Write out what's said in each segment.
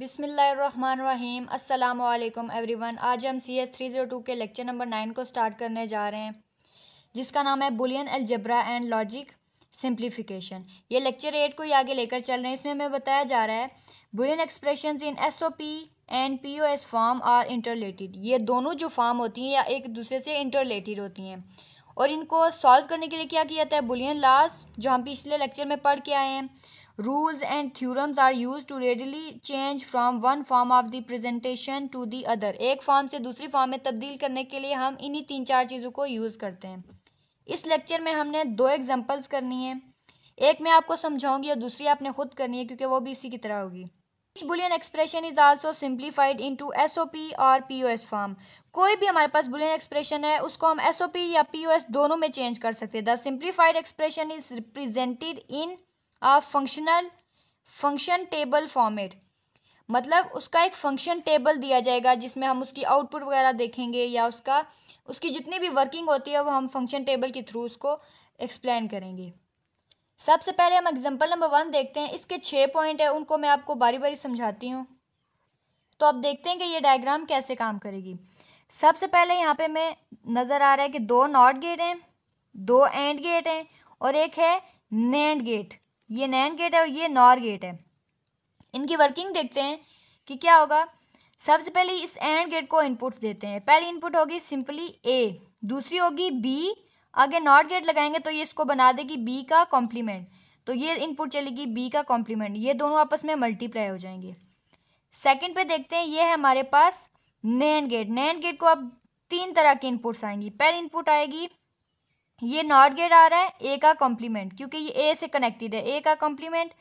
बिसमीम् अल्लाम वन आज हम C S three zero two के लेक्चर नंबर नाइन को स्टार्ट करने जा रहे हैं जिसका नाम है boolean algebra and logic simplification ये लेक्चर एट को ही आगे लेकर चल रहे हैं इसमें हमें बताया जा रहा है Boolean expression in S O P and P O S form are interrelated ये दोनों जो फॉर्म होती हैं या एक दूसरे से इंटरलेटेड होती हैं और इनको सॉल्व करने के लिए क्या किया जाता है बुलियन लाज जो हम पिछले लेक्चर में पढ़ के आए हैं rules and theorems are use to readily change from one form of the presentation to the other एक फॉर्म से दूसरी फॉर्म में तब्दील करने के लिए हम इन्हीं तीन चार चीज़ों को यूज़ करते हैं इस लेक्चर में हमने दो एग्जाम्पल्स करनी है एक मैं आपको समझाऊंगी और दूसरी आपने खुद करनी है क्योंकि वो भी इसी की तरह होगी each Boolean expression is also simplified into S O P और पी ओ एस फॉर्म कोई भी हमारे पास बुलियन एक्सप्रेशन है उसको हम एस ओ पी या पी ओ एस दोनों में चेंज कर सकते हैं the simplified expression is represented in a functional function table format मतलब उसका एक फंक्शन टेबल दिया जाएगा जिसमें हम उसकी आउटपुट वगैरह देखेंगे या उसका उसकी जितनी भी वर्किंग होती है वो हम फंक्शन टेबल के थ्रू उसको एक्सप्लेन करेंगे सबसे पहले हम एग्जांपल नंबर वन देखते हैं इसके छः पॉइंट है उनको मैं आपको बारी बारी समझाती हूँ तो आप देखते हैं कि ये डायग्राम कैसे काम करेगी सबसे पहले यहाँ पे मैं नज़र आ रहा है कि दो नॉट गेट हैं दो एंड गेट हैं और एक है नेंड गेट ये नैंड गेट है और ये नॉर गेट है इनकी वर्किंग देखते हैं कि क्या होगा सबसे पहले इस एंड गेट को इनपुट्स देते हैं पहली इनपुट होगी सिंपली ए दूसरी होगी बी आगे नॉट गेट लगाएंगे तो ये इसको बना देगी बी का कॉम्प्लीमेंट तो ये इनपुट चलेगी बी का कॉम्प्लीमेंट ये दोनों आपस में मल्टीप्लाई हो जाएंगे सेकंड पे देखते हैं ये है हमारे पास नैंड गेट नैंड गेट को अब तीन तरह की इनपुट्स आएंगी पहली इनपुट आएगी ये नॉट गेट आ रहा है ए का कॉम्प्लीमेंट क्योंकि ये ए से कनेक्टेड है ए का कॉम्प्लीमेंट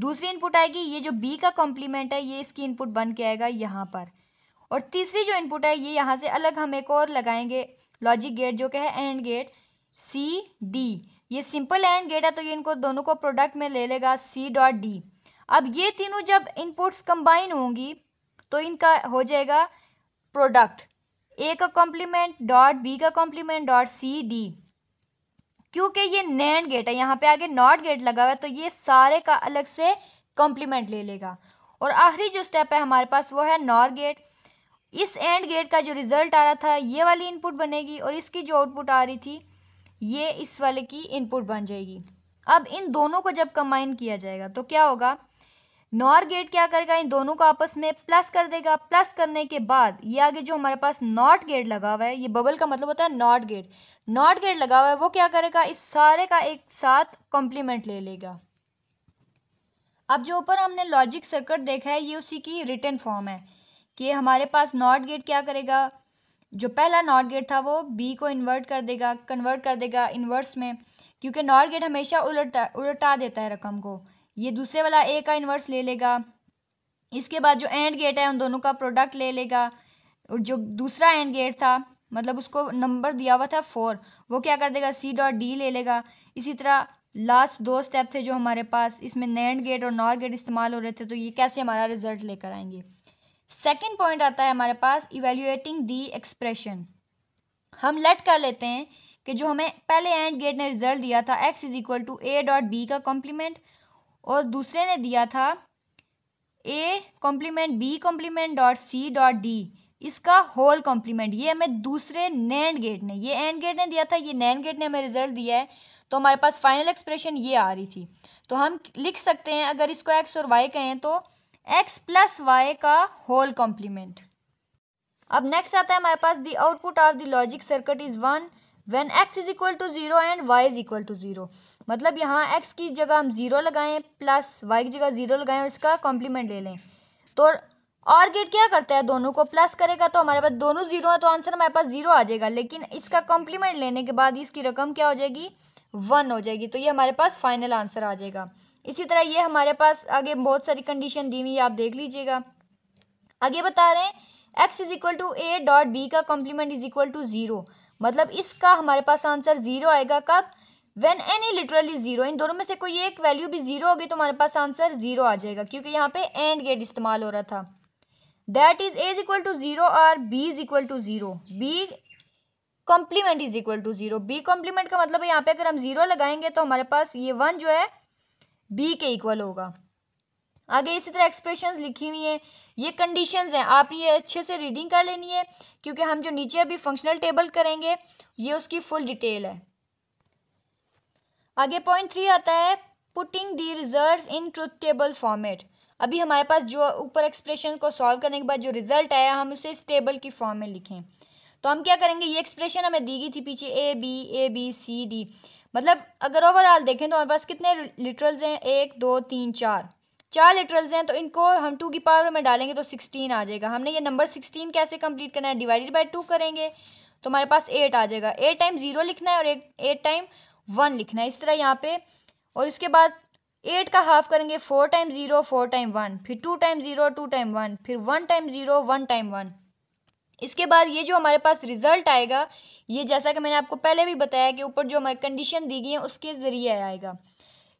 दूसरी इनपुट आएगी ये जो बी का कॉम्प्लीमेंट है ये इसकी इनपुट बन के आएगा यहाँ पर और तीसरी जो इनपुट है ये यहाँ से अलग हम एक और लगाएंगे लॉजिक गेट जो कि है एंड गेट सी डी ये सिंपल एंड गेट है तो ये इनको दोनों को प्रोडक्ट में ले लेगा सी डॉट डी अब ये तीनों जब इनपुट्स कंबाइन होंगी तो इनका हो जाएगा प्रोडक्ट ए का कॉम्प्लीमेंट डॉट बी का कॉम्प्लीमेंट डॉट सी डी क्योंकि ये नैंड गेट है यहाँ पे आगे नॉट गेट लगा हुआ है तो ये सारे का अलग से कॉम्प्लीमेंट ले लेगा और आखिरी जो स्टेप है हमारे पास वो है नॉर गेट इस एंड गेट का जो रिज़ल्ट आ रहा था ये वाली इनपुट बनेगी और इसकी जो आउटपुट आ रही थी ये इस वाले की इनपुट बन जाएगी अब इन दोनों को जब कंबाइन किया जाएगा तो क्या होगा नॉर गेट क्या करेगा इन दोनों को आपस में प्लस कर देगा प्लस करने के बाद ये आगे जो हमारे पास नॉट गेट लगा हुआ है ये बबल का मतलब होता है नॉट गेट नॉट गेट लगा हुआ है वो क्या करेगा इस सारे का एक साथ कॉम्प्लीमेंट ले लेगा अब जो ऊपर हमने लॉजिक सर्किट देखा है ये उसी की रिटर्न फॉर्म है कि हमारे पास नॉट गेट क्या करेगा जो पहला नॉट गेट था वो बी को इन्वर्ट कर देगा कन्वर्ट कर देगा इन्वर्स में क्योंकि नॉट गेट हमेशा उलटता उलटा देता है रकम को ये दूसरे वाला ए का इन्वर्स ले लेगा इसके बाद जो एंड गेट है उन दोनों का प्रोडक्ट ले लेगा और जो दूसरा एंड गेट था मतलब उसको नंबर दिया हुआ था फोर वो क्या कर देगा सी डॉट डी ले लेगा इसी तरह लास्ट दो स्टेप थे जो हमारे पास इसमें नैंड गेट और नॉर गेट इस्तेमाल हो रहे थे तो ये कैसे हमारा रिजल्ट लेकर आएंगे सेकंड पॉइंट आता है हमारे पास इवेल्यूएटिंग दी एक्सप्रेशन हम लेट कर लेते हैं कि जो हमें पहले एंड गेट ने रिजल्ट दिया था X is equal to A dot B का कॉम्प्लीमेंट और दूसरे ने दिया था A complement B complement dot C dot D इसका होल कॉम्प्लीमेंट ये हमें दूसरे नैंड गेट ने ये एंड गेट ने दिया था ये नैंड गेट ने हमें रिजल्ट दिया है तो हमारे पास फाइनल एक्सप्रेशन ये आ रही थी तो हम लिख सकते हैं अगर इसको एक्स और वाई कहें तो एक्स प्लस वाई का होल कॉम्प्लीमेंट अब नेक्स्ट आता है हमारे पास the output of the logic circuit is one when X is equal to zero and Y is equal to zero मतलब यहाँ एक्स की जगह हम ज़ीरो लगाएं प्लस वाई की जगह ज़ीरो लगाएं और इसका कॉम्प्लीमेंट ले लें तो और गेट क्या करता है दोनों को प्लस करेगा तो हमारे पास दोनों जीरो हैं तो आंसर हमारे पास जीरो आ जाएगा लेकिन इसका कॉम्प्लीमेंट लेने के बाद इसकी रकम क्या हो जाएगी वन हो जाएगी तो ये हमारे पास फाइनल आंसर आ जाएगा इसी तरह ये हमारे पास आगे बहुत सारी कंडीशन दी हुई है आप देख लीजिएगा आगे बता रहे हैं X is equal to A dot B का complement is equal to zero मतलब इसका हमारे पास आंसर ज़ीरो आएगा कब when any literally zero इन दोनों में से कोई एक वैल्यू भी जीरो होगी तो हमारे पास आंसर जीरो आ जाएगा क्योंकि यहाँ पे एंड गेट इस्तेमाल हो रहा था that is A's equal to zero और B is equal to zero B complement is equal to zero B complement का मतलब है यहाँ पे अगर हम जीरो लगाएंगे तो हमारे पास ये वन जो है बी के इक्वल होगा आगे इसी तरह एक्सप्रेशन लिखी हुई हैं ये कंडीशन हैं आप ये अच्छे से रीडिंग कर लेनी है क्योंकि हम जो नीचे अभी फंक्शनल टेबल करेंगे ये उसकी फुल डिटेल है आगे पॉइंट थ्री आता है putting the result in truth table format अभी हमारे पास जो ऊपर एक्सप्रेशन को सॉल्व करने के बाद जो रिजल्ट आया हम उसे इस टेबल की फॉर्म में लिखें तो हम क्या करेंगे ये एक्सप्रेशन हमें दी गई थी पीछे A B A B C D मतलब अगर ओवरऑल देखें तो हमारे पास कितने लिटरल्स हैं एक दो तीन चार चार लिटरल्स हैं तो इनको हम टू की पावर में डालेंगे तो सिक्सटीन आ जाएगा हमने ये नंबर सिक्सटीन कैसे कंप्लीट करना है डिवाइडेड बाई टू करेंगे तो हमारे पास एट आ जाएगा एट टाइम जीरो लिखना है और एक एट टाइम वन लिखना है इस तरह यहाँ पे और इसके बाद एट का हाफ करेंगे four time zero four time one फिर two time zero two time one फिर one time zero one time one इसके बाद ये जो हमारे पास रिजल्ट आएगा ये जैसा कि मैंने आपको पहले भी बताया कि ऊपर जो हमारी कंडीशन दी गई है उसके ज़रिए आएगा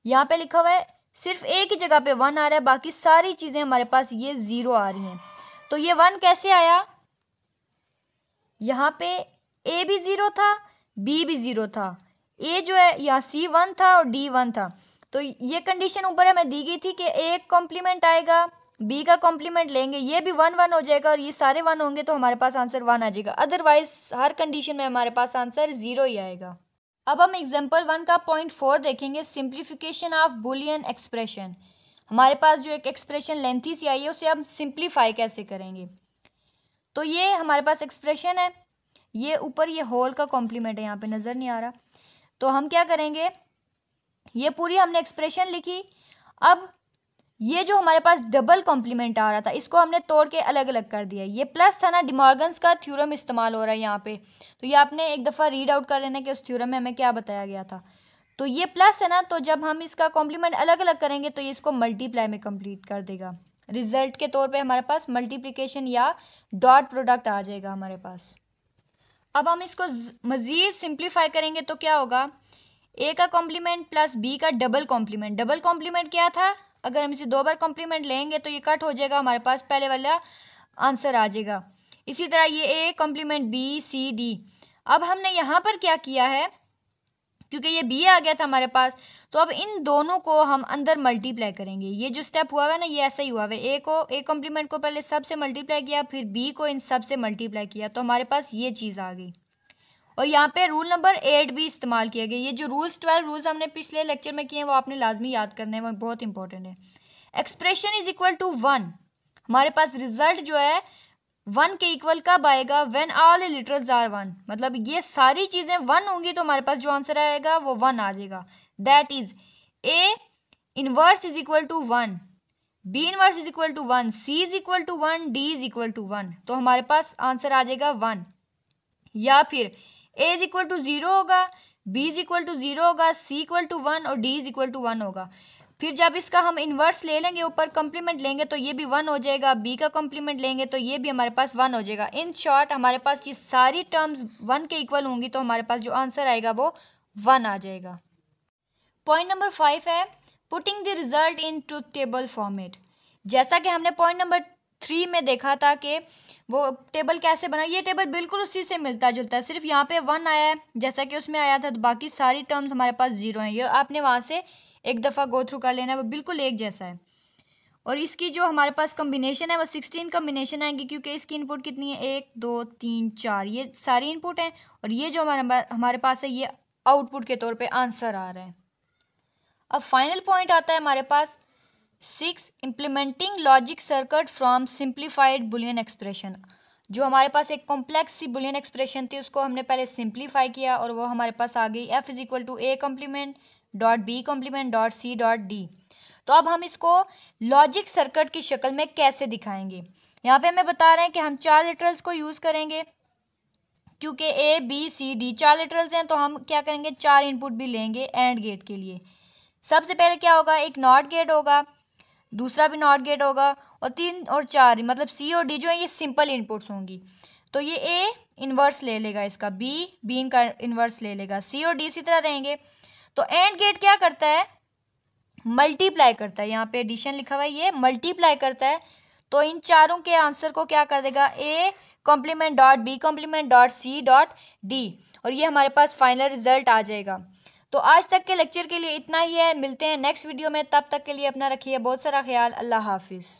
यहाँ पे लिखा हुआ है सिर्फ एक ही जगह पे वन आ रहा है बाकी सारी चीज़ें हमारे पास ये ज़ीरो आ रही हैं तो ये वन कैसे आया यहाँ पे ए भी ज़ीरो था बी भी ज़ीरो था ए जो है यहाँ सी वन था और डी वन था तो ये कंडीशन ऊपर हमें दी गई थी कि ए कॉम्प्लीमेंट आएगा बी का कॉम्प्लीमेंट लेंगे ये भी वन वन हो जाएगा और ये सारे वन होंगे तो हमारे पास आंसर वन आ जाएगा अदरवाइज हर कंडीशन में हमारे पास आंसर ज़ीरो ही आएगा अब हम एग्जाम्पल वन का पॉइंट फोर देखेंगे सिंप्लीफिकेशन ऑफ बुलियन एक्सप्रेशन हमारे पास जो एक एक्सप्रेशन लेंथी सी आई है उसे हम सिंप्लीफाई कैसे करेंगे तो ये हमारे पास एक्सप्रेशन है ये ऊपर ये होल का कॉम्प्लीमेंट है यहाँ पे नज़र नहीं आ रहा तो हम क्या करेंगे ये पूरी हमने एक्सप्रेशन लिखी अब ये जो हमारे पास डबल कॉम्प्लीमेंट आ रहा था इसको हमने तोड़ के अलग अलग कर दिया ये प्लस था ना डिमॉर्गन्स का थ्योरम इस्तेमाल हो रहा है यहाँ पे तो ये आपने एक दफ़ा रीड आउट कर लेना कि उस थ्योरम में हमें क्या बताया गया था तो ये प्लस है ना तो जब हम इसका कॉम्प्लीमेंट अलग अलग करेंगे तो ये इसको मल्टीप्लाई में कम्प्लीट कर देगा रिजल्ट के तौर पर हमारे पास मल्टीप्लीकेशन या डॉट प्रोडक्ट आ जाएगा हमारे पास अब हम इसको मज़ीद सिंप्लीफाई करेंगे तो क्या होगा ए का कॉम्प्लीमेंट प्लस बी का डबल कॉम्प्लीमेंट डबल कॉम्प्लीमेंट क्या था अगर हम इसे दो बार कॉम्प्लीमेंट लेंगे तो ये कट हो जाएगा हमारे पास पहले वाला आंसर आ जाएगा इसी तरह ये A complement B C D अब हमने यहाँ पर क्या किया है क्योंकि ये बी आ गया था हमारे पास तो अब इन दोनों को हम अंदर मल्टीप्लाई करेंगे ये जो स्टेप हुआ है ना ये ऐसा ही हुआ है ए को ए कॉम्प्लीमेंट को पहले सब से मल्टीप्लाई किया फिर बी को इन सब से मल्टीप्लाई किया तो हमारे पास ये चीज़ आ गई और यहाँ पे रूल नंबर एट भी इस्तेमाल किया गया ये जो रूल्स ट्वेल्व रूल्स हमने पिछले लेक्चर में किए हैं वो आपने लाजमी याद करने हैं वो बहुत इंपॉर्टेंट है expression is equal to one हमारे पास रिजल्ट जो है वन के इक्वल कब आएगा when all literals are one मतलब ये सारी चीज़ें वन होंगी तो हमारे पास जो आंसर आएगा वो वन आ जाएगा that is A inverse is equal to one B inverse is equal to one C is equal to one D is equal to one तो हमारे पास आंसर आ जाएगा वन या फिर A is equal to zero होगा B is equal to zero होगा C equal to one और D is equal to one होगा फिर जब इसका हम इन्वर्स ले लेंगे ऊपर कॉम्प्लीमेंट लेंगे तो ये भी वन हो जाएगा बी का कॉम्प्लीमेंट लेंगे तो ये भी हमारे पास वन हो जाएगा इन शॉर्ट हमारे पास ये सारी टर्म्स वन के इक्वल होंगी तो हमारे पास जो आंसर आएगा वो वन आ जाएगा पॉइंट नंबर फाइव है putting the result into table format जैसा कि हमने पॉइंट नंबर थ्री में देखा था कि वो टेबल कैसे बना ये टेबल बिल्कुल उसी से मिलता जुलता है सिर्फ यहाँ पे वन आया है जैसा कि उसमें आया था तो बाकी सारी टर्म्स हमारे पास जीरो हैं ये आपने वहाँ से एक दफ़ा गो थ्रू कर लेना है वो बिल्कुल एक जैसा है और इसकी जो हमारे पास कम्बिनेशन है वो सिक्सटीन कम्बिनेशन आएंगी क्योंकि इसकी इनपुट कितनी है एक दो तीन चार ये सारी इनपुट हैं और ये जो हमारे हमारे पास है ये आउटपुट के तौर पे आंसर आ रहा है अब फाइनल पॉइंट आता है हमारे पास six implementing logic circuit from simplified Boolean expression जो हमारे पास एक कॉम्प्लेक्स सी बुलियन एक्सप्रेशन थी उसको हमने पहले सिंप्लीफाई किया और वो हमारे पास आ गई F is equal to A complement dot B complement dot C dot D तो अब हम इसको लॉजिक सर्कट की शक्ल में कैसे दिखाएंगे यहाँ पे हमें बता रहे हैं कि हम चार लेटरल्स को यूज़ करेंगे क्योंकि ए बी सी डी चार लेटरल्स हैं तो हम क्या करेंगे चार इनपुट भी लेंगे एंड गेट के लिए सबसे पहले क्या होगा एक नॉट गेट होगा दूसरा भी नॉट गेट होगा और तीन और चार मतलब सी और डी जो है ये सिंपल इनपुट्स होंगी तो ये ए इन्वर्स ले लेगा इसका बी बी इनका इन्वर्स ले लेगा सी और डी इसी तरह रहेंगे तो एंड गेट क्या करता है मल्टीप्लाई करता है यहाँ पे एडिशन लिखा हुआ है ये मल्टीप्लाई करता है तो इन चारों के आंसर को क्या कर देगा A complement dot B complement dot C dot D और ये हमारे पास फाइनल रिजल्ट आ जाएगा तो आज तक के लेक्चर के लिए इतना ही है मिलते हैं नेक्स्ट वीडियो में तब तक के लिए अपना रखिए बहुत सारा ख्याल अल्लाह हाफिज़